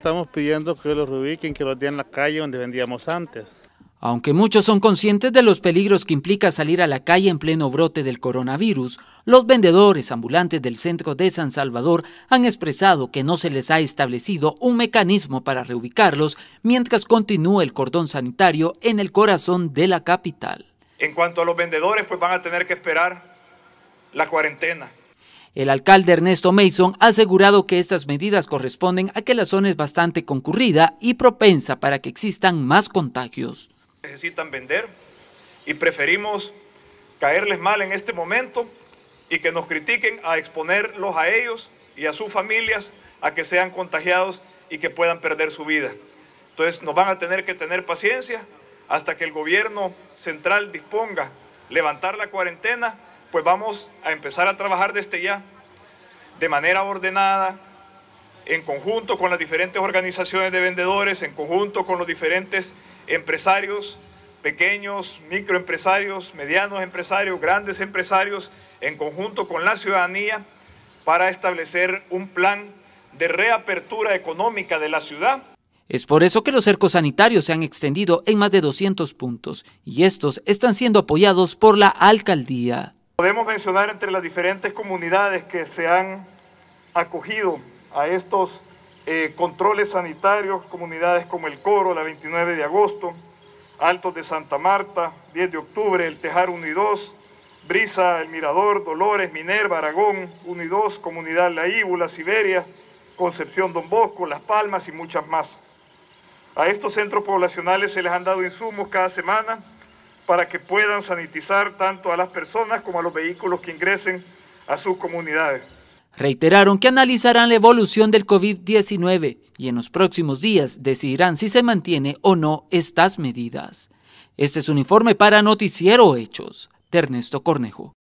Estamos pidiendo que los reubiquen, que los den en la calle donde vendíamos antes. Aunque muchos son conscientes de los peligros que implica salir a la calle en pleno brote del coronavirus, los vendedores ambulantes del centro de San Salvador han expresado que no se les ha establecido un mecanismo para reubicarlos mientras continúe el cordón sanitario en el corazón de la capital. En cuanto a los vendedores, pues van a tener que esperar la cuarentena el alcalde Ernesto Mason ha asegurado que estas medidas corresponden a que la zona es bastante concurrida y propensa para que existan más contagios. Necesitan vender y preferimos caerles mal en este momento y que nos critiquen a exponerlos a ellos y a sus familias a que sean contagiados y que puedan perder su vida. Entonces nos van a tener que tener paciencia hasta que el gobierno central disponga levantar la cuarentena pues vamos a empezar a trabajar desde ya, de manera ordenada, en conjunto con las diferentes organizaciones de vendedores, en conjunto con los diferentes empresarios, pequeños, microempresarios, medianos empresarios, grandes empresarios, en conjunto con la ciudadanía, para establecer un plan de reapertura económica de la ciudad. Es por eso que los cercos sanitarios se han extendido en más de 200 puntos y estos están siendo apoyados por la alcaldía. Podemos mencionar entre las diferentes comunidades que se han acogido a estos eh, controles sanitarios, comunidades como El Coro, la 29 de agosto, Altos de Santa Marta, 10 de octubre, El Tejar 1 y 2, Brisa, El Mirador, Dolores, Minerva, Aragón, 1 y 2, Comunidad La Siberia, Concepción Don Bosco, Las Palmas y muchas más. A estos centros poblacionales se les han dado insumos cada semana para que puedan sanitizar tanto a las personas como a los vehículos que ingresen a sus comunidades. Reiteraron que analizarán la evolución del COVID-19 y en los próximos días decidirán si se mantiene o no estas medidas. Este es un informe para Noticiero Hechos de Ernesto Cornejo.